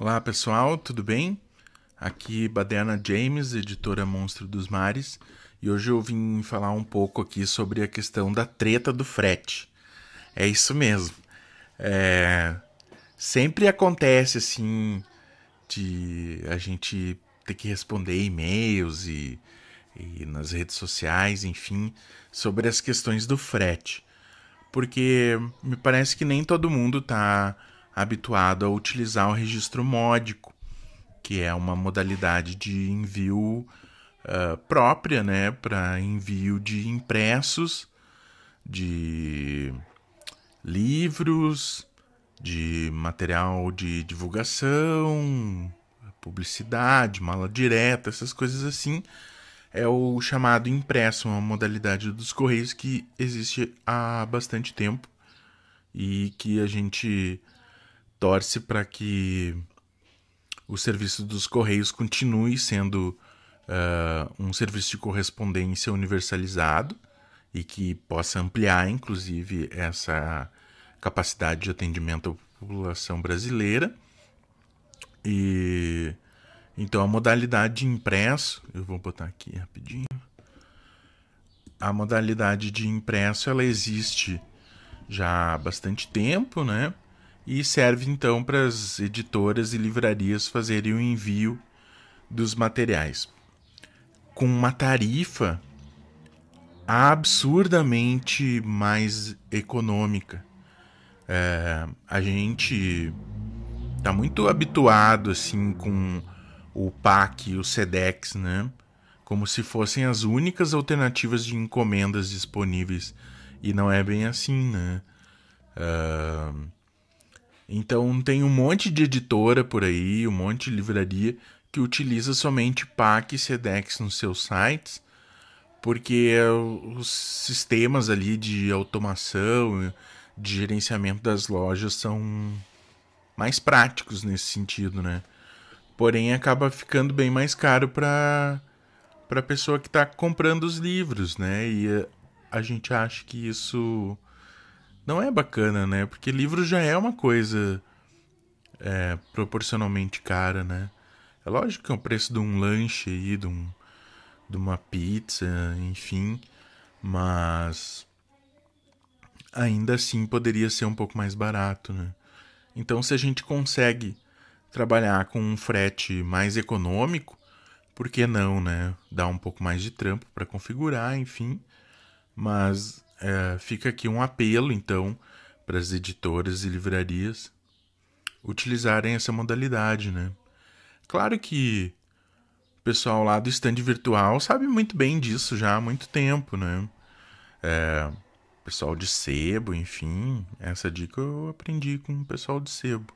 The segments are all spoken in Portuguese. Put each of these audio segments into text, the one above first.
Olá pessoal, tudo bem? Aqui Baderna James, editora Monstro dos Mares, e hoje eu vim falar um pouco aqui sobre a questão da treta do frete. É isso mesmo. É... Sempre acontece assim de a gente ter que responder e-mails e, e nas redes sociais, enfim, sobre as questões do frete. Porque me parece que nem todo mundo está habituado a utilizar o registro módico, que é uma modalidade de envio uh, própria né, para envio de impressos, de livros, de material de divulgação, publicidade, mala direta, essas coisas assim. É o chamado impresso, uma modalidade dos correios que existe há bastante tempo e que a gente torce para que o serviço dos Correios continue sendo uh, um serviço de correspondência universalizado e que possa ampliar, inclusive, essa capacidade de atendimento à população brasileira. E então a modalidade de impresso, eu vou botar aqui rapidinho. A modalidade de impresso ela existe já há bastante tempo, né? e serve então para as editoras e livrarias fazerem o envio dos materiais com uma tarifa absurdamente mais econômica. É, a gente tá muito habituado assim com o PAC e o SEDEX, né? Como se fossem as únicas alternativas de encomendas disponíveis. E não é bem assim, né? Uh, então tem um monte de editora por aí, um monte de livraria que utiliza somente PAC e SEDEX nos seus sites, porque é os sistemas ali de automação, de gerenciamento das lojas são mais práticos nesse sentido, né? Porém acaba ficando bem mais caro para a pessoa que está comprando os livros, né? E eh, a gente acha que isso não é bacana, né? Porque livro já é uma coisa é, proporcionalmente cara, né? É lógico que é o preço de um lanche aí, de, um, de uma pizza, enfim, mas ainda assim poderia ser um pouco mais barato, né? Então, se a gente consegue trabalhar com um frete mais econômico, por que não, né? Dar um pouco mais de trampo para configurar, enfim, mas é, fica aqui um apelo, então, para as editoras e livrarias utilizarem essa modalidade, né? Claro que o pessoal lá do stand virtual sabe muito bem disso já há muito tempo, né? É, pessoal de sebo, enfim, essa dica eu aprendi com o pessoal de sebo.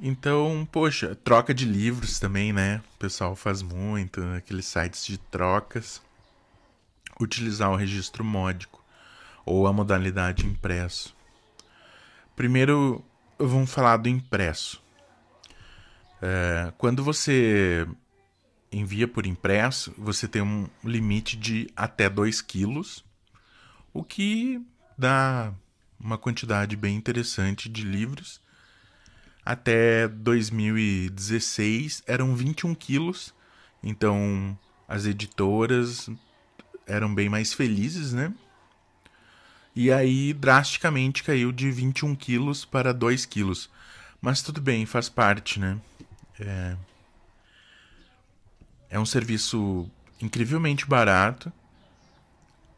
Então, poxa, troca de livros também, né? O pessoal faz muito, né? aqueles sites de trocas utilizar o registro módico ou a modalidade impresso. Primeiro, vamos falar do impresso. É, quando você envia por impresso, você tem um limite de até 2 quilos, o que dá uma quantidade bem interessante de livros. Até 2016 eram 21 quilos, então as editoras eram bem mais felizes, né? E aí drasticamente caiu de 21 quilos para 2 quilos. Mas tudo bem, faz parte, né? É... é um serviço incrivelmente barato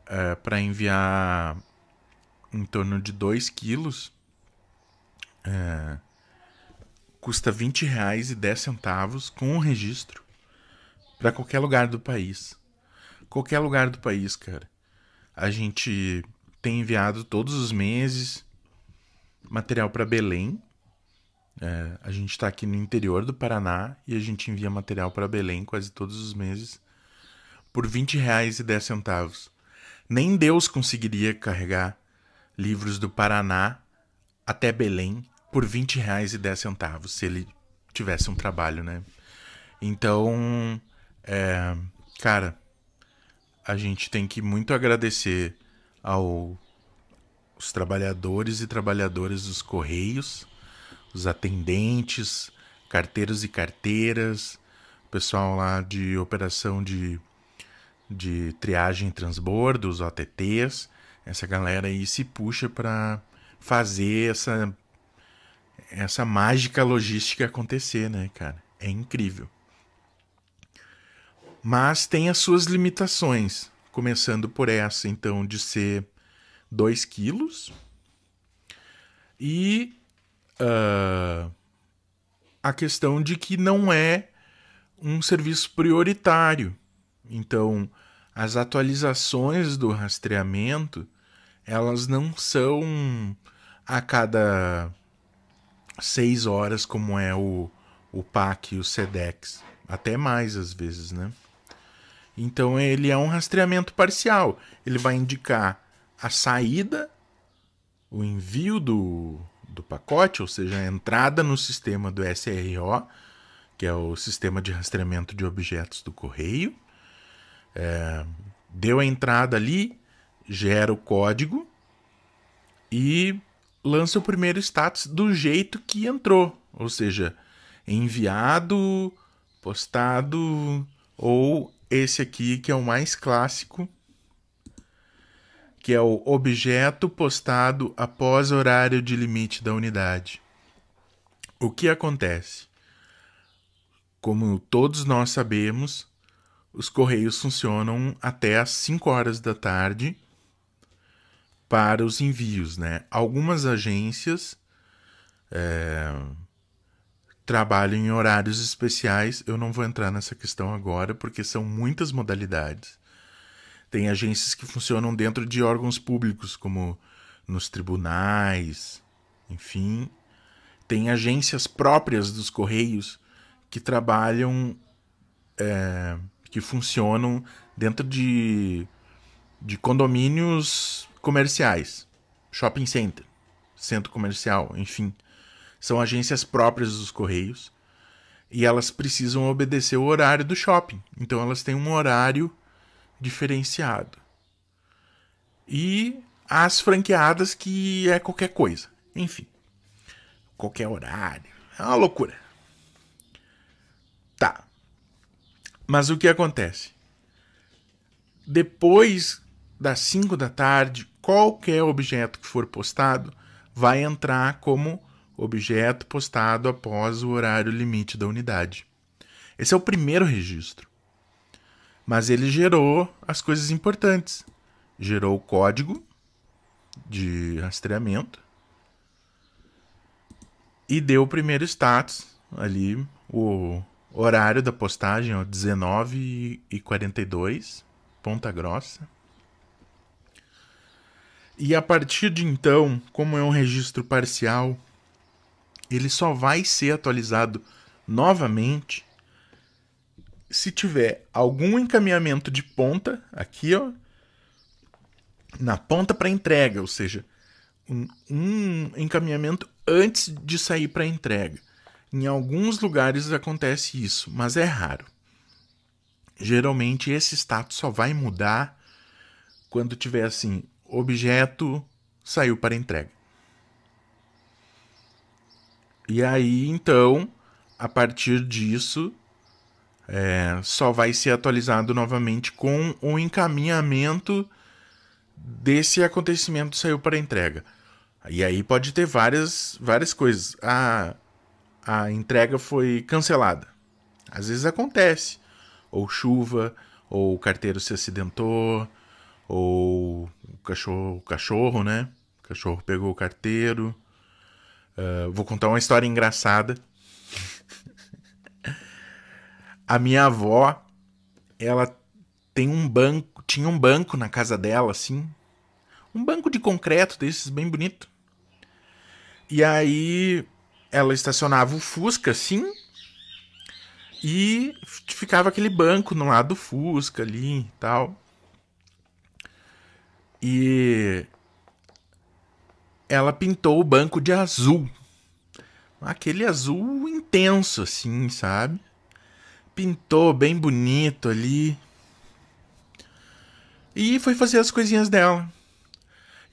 é, para enviar em torno de 2 quilos. É... Custa 20 reais e 10 centavos com o um registro para qualquer lugar do país qualquer lugar do país, cara. A gente tem enviado todos os meses material para Belém. É, a gente está aqui no interior do Paraná e a gente envia material para Belém quase todos os meses por 20 reais e 10 centavos. Nem Deus conseguiria carregar livros do Paraná até Belém por 20 reais e 10 centavos se ele tivesse um trabalho, né? Então, é, cara, a gente tem que muito agradecer aos trabalhadores e trabalhadoras dos correios, os atendentes, carteiros e carteiras, pessoal lá de operação de, de triagem e transbordo, os OTTs, essa galera aí se puxa para fazer essa essa mágica logística acontecer, né, cara? É incrível mas tem as suas limitações, começando por essa, então, de ser 2 quilos. E uh, a questão de que não é um serviço prioritário. Então, as atualizações do rastreamento, elas não são a cada seis horas, como é o, o PAC e o SEDEX. Até mais, às vezes, né? Então ele é um rastreamento parcial. Ele vai indicar a saída, o envio do, do pacote, ou seja, a entrada no sistema do SRO, que é o sistema de rastreamento de objetos do correio. É, deu a entrada ali, gera o código e lança o primeiro status do jeito que entrou, ou seja, enviado, postado ou esse aqui, que é o mais clássico, que é o objeto postado após horário de limite da unidade. O que acontece? Como todos nós sabemos, os correios funcionam até às 5 horas da tarde para os envios, né? Algumas agências é, trabalho em horários especiais. Eu não vou entrar nessa questão agora, porque são muitas modalidades. Tem agências que funcionam dentro de órgãos públicos, como nos tribunais, enfim. Tem agências próprias dos Correios que trabalham, é, que funcionam dentro de, de condomínios comerciais, shopping center, centro comercial, enfim são agências próprias dos Correios e elas precisam obedecer o horário do shopping. Então elas têm um horário diferenciado. E as franqueadas que é qualquer coisa. Enfim. Qualquer horário. É uma loucura. Tá. Mas o que acontece? Depois das 5 da tarde, qualquer objeto que for postado vai entrar como objeto postado após o horário limite da unidade. Esse é o primeiro registro. Mas ele gerou as coisas importantes. Gerou o código de rastreamento e deu o primeiro status ali, o horário da postagem, 19 e 42, Ponta Grossa. E a partir de então, como é um registro parcial, ele só vai ser atualizado novamente se tiver algum encaminhamento de ponta aqui, ó, na ponta para entrega, ou seja, um, um encaminhamento antes de sair para entrega. Em alguns lugares acontece isso, mas é raro. Geralmente esse status só vai mudar quando tiver assim, objeto saiu para entrega. E aí, então, a partir disso, é, só vai ser atualizado novamente com o encaminhamento desse acontecimento que saiu para entrega. E aí pode ter várias, várias coisas. A, a entrega foi cancelada. Às vezes acontece. Ou chuva, ou o carteiro se acidentou, ou o cachorro, o cachorro, né? O cachorro pegou o carteiro. Ah, vou contar uma história engraçada. a minha avó, ela tem um banco, tinha um banco na casa dela, assim, um banco de concreto desses bem bonito. E aí ela estacionava o Fusca, assim, e ficava aquele banco no lado do Fusca ali e tal. E ela pintou o banco de azul. Aquele azul intenso, assim, sabe? Pintou bem bonito ali. E foi fazer as coisinhas dela.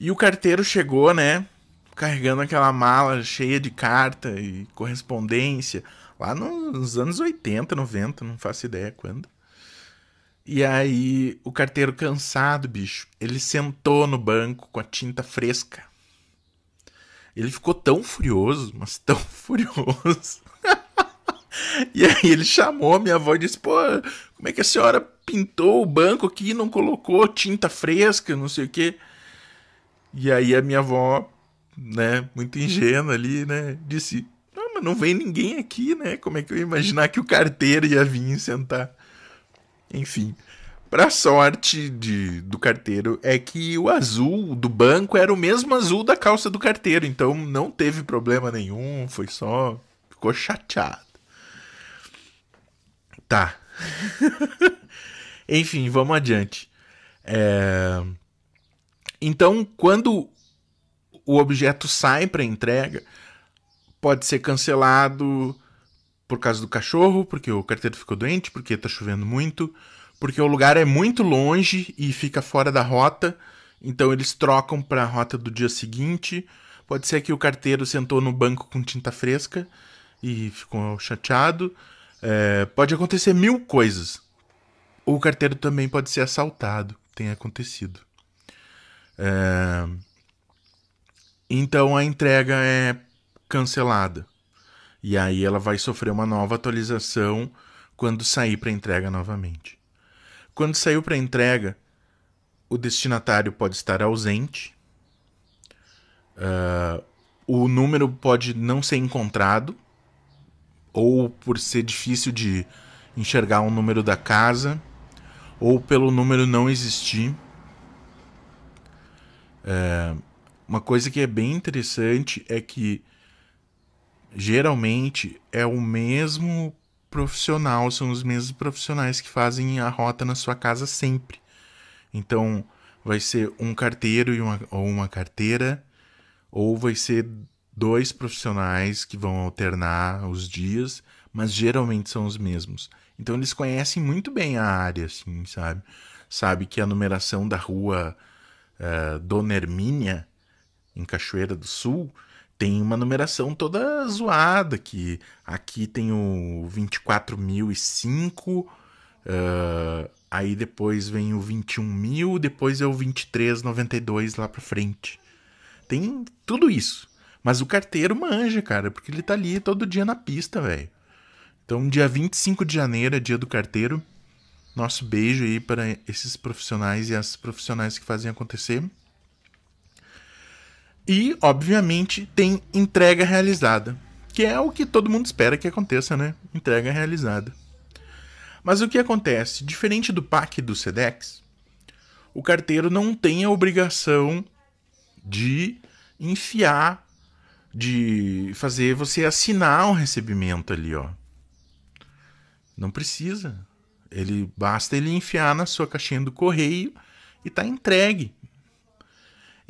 E o carteiro chegou, né? Carregando aquela mala cheia de carta e correspondência. Lá nos anos 80, 90, não faço ideia quando. E aí, o carteiro cansado, bicho, ele sentou no banco com a tinta fresca. Ele ficou tão furioso, mas tão furioso. e aí ele chamou a minha avó e disse: pô, como é que a senhora pintou o banco aqui e não colocou tinta fresca, não sei o quê? E aí a minha avó, né, muito ingênua ali, né, disse: não, mas não vem ninguém aqui, né? Como é que eu ia imaginar que o carteiro ia vir sentar? Enfim. Pra sorte de, do carteiro, é que o azul do banco era o mesmo azul da calça do carteiro, então não teve problema nenhum, foi só. ficou chateado. Tá. Enfim, vamos adiante. É... Então, quando o objeto sai para entrega, pode ser cancelado por causa do cachorro, porque o carteiro ficou doente, porque tá chovendo muito porque o lugar é muito longe e fica fora da rota, então eles trocam para a rota do dia seguinte. Pode ser que o carteiro sentou no banco com tinta fresca e ficou chateado. É, pode acontecer mil coisas. O carteiro também pode ser assaltado, tem acontecido. É, então a entrega é cancelada. E aí ela vai sofrer uma nova atualização quando sair para entrega novamente. Quando saiu para entrega, o destinatário pode estar ausente, uh, o número pode não ser encontrado, ou por ser difícil de enxergar o um número da casa, ou pelo número não existir. Uh, uma coisa que é bem interessante é que geralmente é o mesmo profissional, são os mesmos profissionais que fazem a rota na sua casa sempre. Então, vai ser um carteiro e uma, ou uma carteira, ou vai ser dois profissionais que vão alternar os dias, mas geralmente são os mesmos. Então eles conhecem muito bem a área, assim, sabe? Sabe que a numeração da rua uh, Dona Hermínia, em Cachoeira do Sul, tem uma numeração toda zoada, que aqui tem o 24.005, uh, ah, aí depois vem o 21.000, depois é o 23.92 lá pra frente. Tem tudo isso. Mas o carteiro manja, cara, porque ele tá ali todo dia na pista, velho. Então, dia 25 de janeiro é dia do carteiro. Nosso beijo aí para esses profissionais e as profissionais que fazem acontecer. E, obviamente, tem entrega realizada, que é o que todo mundo espera que aconteça, né? Entrega realizada. Mas o que acontece? Diferente do PAC do SEDEX, o carteiro não tem a obrigação de enfiar, de fazer você assinar um recebimento ali, ó. Não precisa. Ele basta ele enfiar na sua caixinha do correio e tá entregue.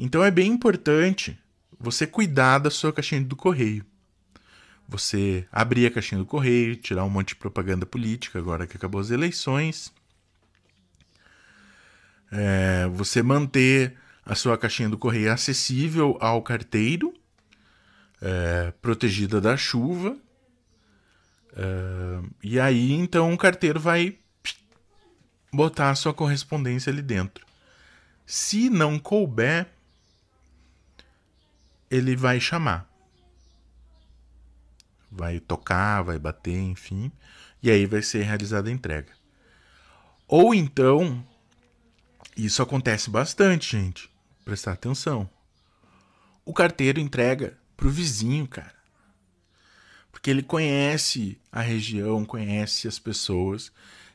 Então é bem importante você cuidar da sua caixinha do correio. Você abrir a caixinha do correio, tirar um monte de propaganda política agora que acabou as eleições. É, você manter a sua caixinha do correio acessível ao carteiro, é, protegida da chuva. É, e aí então o carteiro vai botar a sua correspondência ali dentro. Se não couber, ele vai chamar. Vai tocar, vai bater, enfim. E aí vai ser realizada a entrega. Ou então, isso acontece bastante, gente. Prestar atenção. O carteiro entrega pro vizinho, cara. Porque ele conhece a região, conhece as pessoas.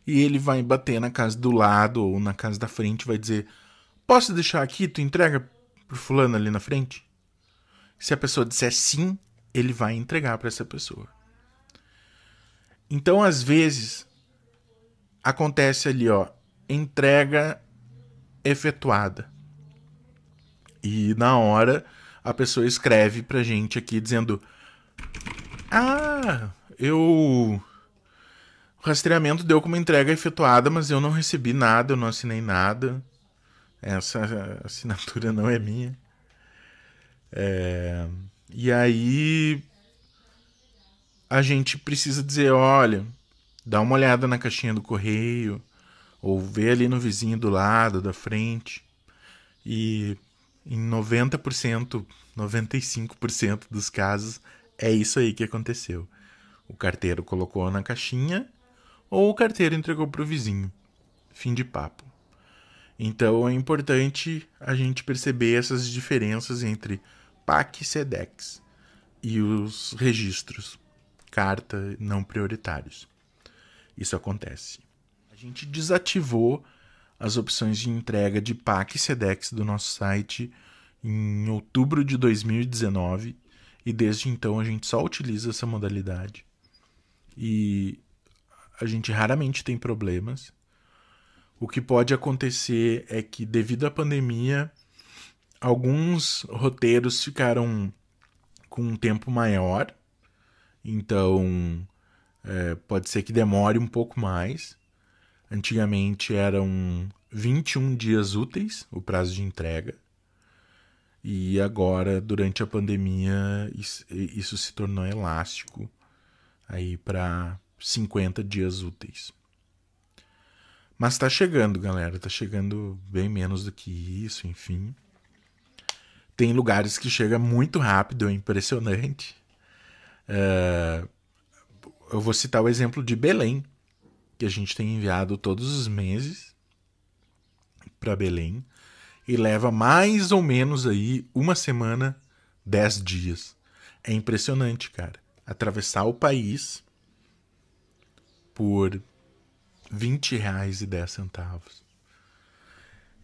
E ele vai bater na casa do lado ou na casa da frente, vai dizer: Posso deixar aqui? Tu entrega pro fulano ali na frente? Se a pessoa disser sim, ele vai entregar para essa pessoa. Então, às vezes, acontece ali, ó, entrega efetuada. E na hora a pessoa escreve pra gente aqui dizendo: "Ah, eu o rastreamento deu como entrega efetuada, mas eu não recebi nada, eu não assinei nada. Essa assinatura não é minha. É, e aí a gente precisa dizer, olha, dá uma olhada na caixinha do correio, ou vê ali no vizinho do lado, da frente. E em 90%, 95% dos casos, é isso aí que aconteceu. O carteiro colocou na caixinha ou o carteiro entregou para o vizinho. Fim de papo. Então é importante a gente perceber essas diferenças entre PAC e SEDEX e os registros, carta não prioritários. Isso acontece. A gente desativou as opções de entrega de PAC e SEDEX do nosso site em outubro de 2019 e desde então a gente só utiliza essa modalidade. E a gente raramente tem problemas. O que pode acontecer é que, devido à pandemia, alguns roteiros ficaram com um tempo maior, então é, pode ser que demore um pouco mais. Antigamente eram 21 dias úteis o prazo de entrega, e agora, durante a pandemia, isso se tornou elástico aí para 50 dias úteis. Mas tá chegando, galera. Tá chegando bem menos do que isso, enfim. Tem lugares que chega muito rápido, é impressionante. Uh, eu vou citar o exemplo de Belém, que a gente tem enviado todos os meses para Belém e leva mais ou menos aí uma semana, dez dias. É impressionante, cara. Atravessar o país por 20 reais e 10 centavos.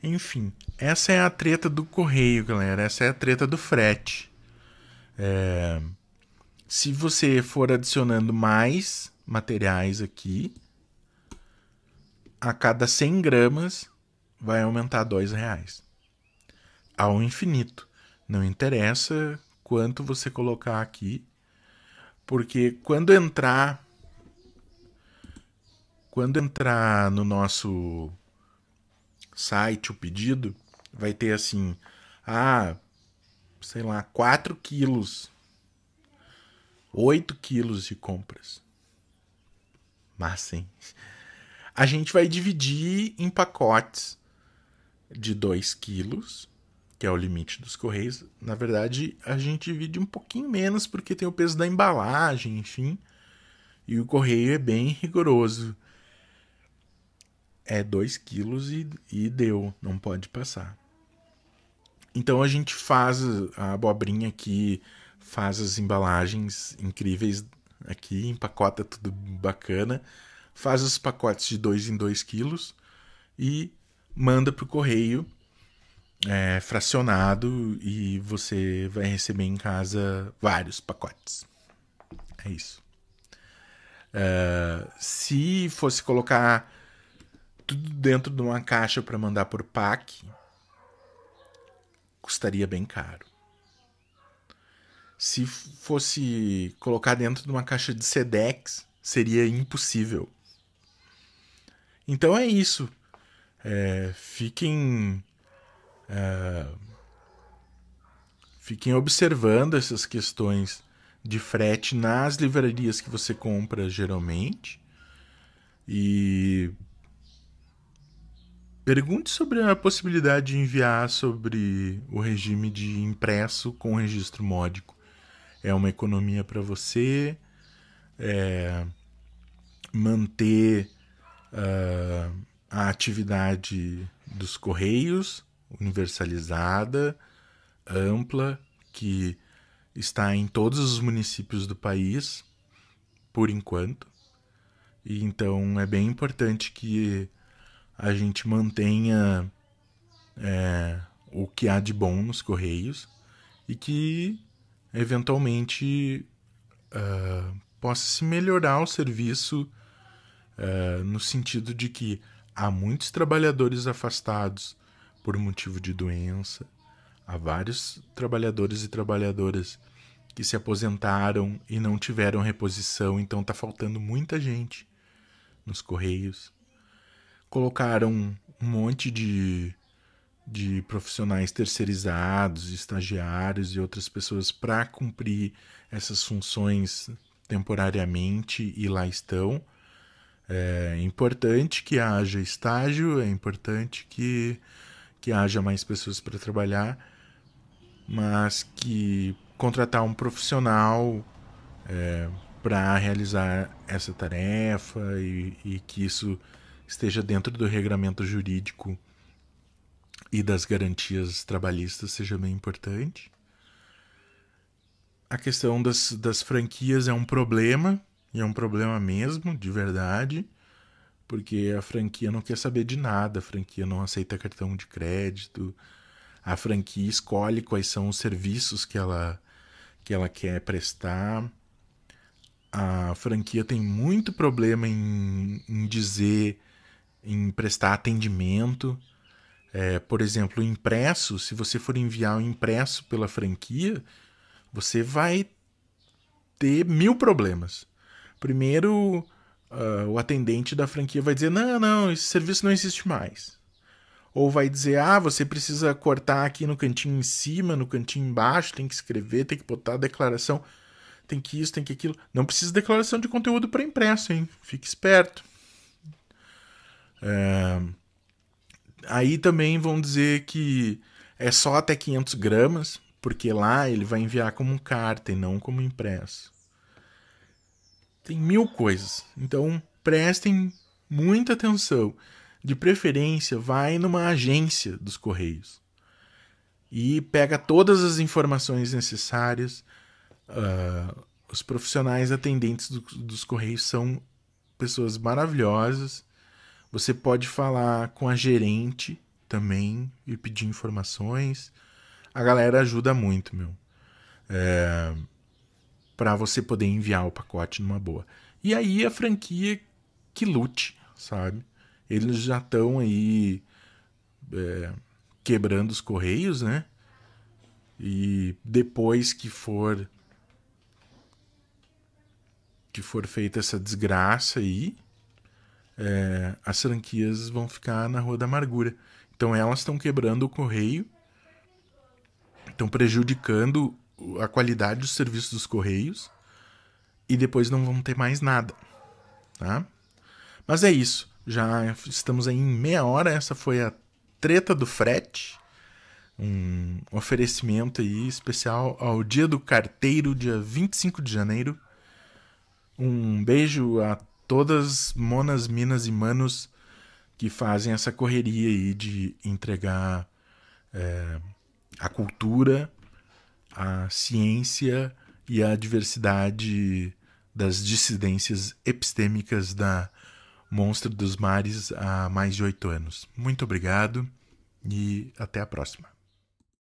Enfim, essa é a treta do correio, galera. Essa é a treta do frete. É... Se você for adicionando mais materiais aqui, a cada 100 gramas vai aumentar 2 reais. Ao infinito. Não interessa quanto você colocar aqui, porque quando entrar quando entrar no nosso site o pedido, vai ter assim, ah, sei lá, 4 quilos, 8 quilos de compras. Massa, hein? A gente vai dividir em pacotes de 2 quilos, que é o limite dos correios. Na verdade, a gente divide um pouquinho menos porque tem o peso da embalagem, enfim. E o correio é bem rigoroso é 2 quilos e, e deu, não pode passar. Então a gente faz a abobrinha aqui, faz as embalagens incríveis aqui, empacota tudo bacana, faz os pacotes de 2 em 2 quilos e manda para o correio é, fracionado e você vai receber em casa vários pacotes. É isso. Uh, se fosse colocar tudo dentro de uma caixa para mandar por PAC custaria bem caro. Se fosse colocar dentro de uma caixa de Sedex, seria impossível. Então é isso. É, fiquem. É, fiquem observando essas questões de frete nas livrarias que você compra geralmente. E Pergunte sobre a possibilidade de enviar sobre o regime de impresso com registro módico. É uma economia para você é, manter uh, a atividade dos correios universalizada, ampla, que está em todos os municípios do país, por enquanto. E então é bem importante que a gente mantenha é, o que há de bom nos Correios e que eventualmente uh, possa se melhorar o serviço uh, no sentido de que há muitos trabalhadores afastados por motivo de doença, há vários trabalhadores e trabalhadoras que se aposentaram e não tiveram reposição, então está faltando muita gente nos correios colocaram um monte de, de profissionais terceirizados, estagiários e outras pessoas para cumprir essas funções temporariamente e lá estão. É importante que haja estágio, é importante que, que haja mais pessoas para trabalhar, mas que contratar um profissional é, para realizar essa tarefa e, e que isso esteja dentro do regramento jurídico e das garantias trabalhistas seja bem importante. A questão das, das franquias é um problema, e é um problema mesmo, de verdade, porque a franquia não quer saber de nada, a franquia não aceita cartão de crédito, a franquia escolhe quais são os serviços que ela, que ela quer prestar. A franquia tem muito problema em, em dizer em prestar atendimento. É, por exemplo, impresso, se você for enviar o um impresso pela franquia, você vai ter mil problemas. Primeiro, uh, o atendente da franquia vai dizer: não, não, esse serviço não existe mais. Ou vai dizer: ah, você precisa cortar aqui no cantinho em cima, no cantinho embaixo, tem que escrever, tem que botar a declaração, tem que isso, tem que aquilo. Não precisa de declaração de conteúdo para impresso, hein? Fique esperto. É... Aí também vão dizer que é só até 500 gramas, porque lá ele vai enviar como carta e não como impresso. Tem mil coisas, então prestem muita atenção. De preferência, vai numa agência dos Correios e pega todas as informações necessárias. Uh, os profissionais atendentes do, dos Correios são pessoas maravilhosas você pode falar com a gerente também e pedir informações. A galera ajuda muito, meu. É, para você poder enviar o pacote numa boa. E aí a franquia que lute, sabe? Eles já estão aí é, quebrando os correios, né? E depois que for que for feita essa desgraça aí, é, as franquias vão ficar na Rua da Amargura. Então elas estão quebrando o correio, estão prejudicando a qualidade do serviço dos correios e depois não vão ter mais nada, tá? Mas é isso. Já estamos aí em meia hora. Essa foi a treta do frete. Um oferecimento aí especial ao Dia do Carteiro, dia 25 de janeiro. Um beijo a todas monas, minas e manos que fazem essa correria aí de entregar é, a cultura, a ciência e a diversidade das dissidências epistêmicas da Monstro dos Mares há mais de oito anos. Muito obrigado e até a próxima.